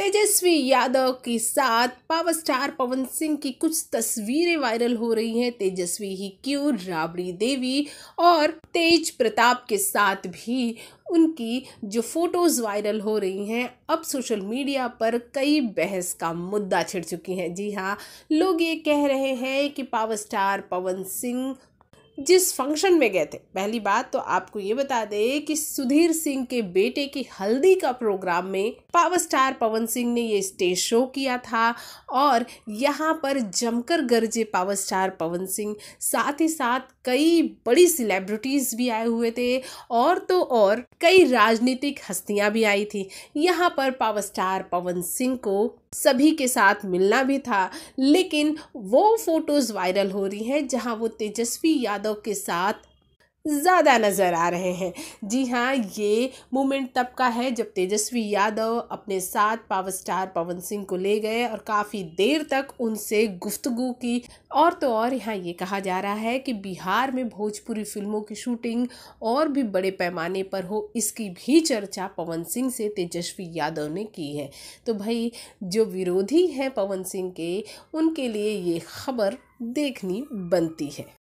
तेजस्वी यादव के साथ power star पवन सिंह की कुछ तस्वीरें वायरल हो रही हैं तेजस्वी ही क्यों राबड़ी देवी और तेज प्रताप के साथ भी उनकी जो फोटोज़ वायरल हो रही हैं अब सोशल मीडिया पर कई बहस का मुद्दा छिड़ चुकी हैं जी हाँ लोग ये कह रहे हैं कि पावर स्टार पवन सिंह जिस फंक्शन में गए थे पहली बात तो आपको ये बता दें कि सुधीर सिंह के बेटे की हल्दी का प्रोग्राम में पावर स्टार पवन सिंह ने ये स्टेज शो किया था और यहाँ पर जमकर गरजे पावर स्टार पवन सिंह साथ ही साथ कई बड़ी सेलिब्रिटीज़ भी आए हुए थे और तो और कई राजनीतिक हस्तियाँ भी आई थी यहाँ पर पावर स्टार पवन सिंह को सभी के साथ मिलना भी था लेकिन वो फोटोज़ वायरल हो रही हैं जहाँ वो तेजस्वी यादव यादव के साथ ज़्यादा नज़र आ रहे हैं जी हाँ ये मोमेंट तब का है जब तेजस्वी यादव अपने साथ पावर स्टार पवन सिंह को ले गए और काफ़ी देर तक उनसे गुफ्तगु की और तो और यहाँ ये कहा जा रहा है कि बिहार में भोजपुरी फिल्मों की शूटिंग और भी बड़े पैमाने पर हो इसकी भी चर्चा पवन सिंह से तेजस्वी यादव ने की है तो भाई जो विरोधी हैं पवन सिंह के उनके लिए ये खबर देखनी बनती है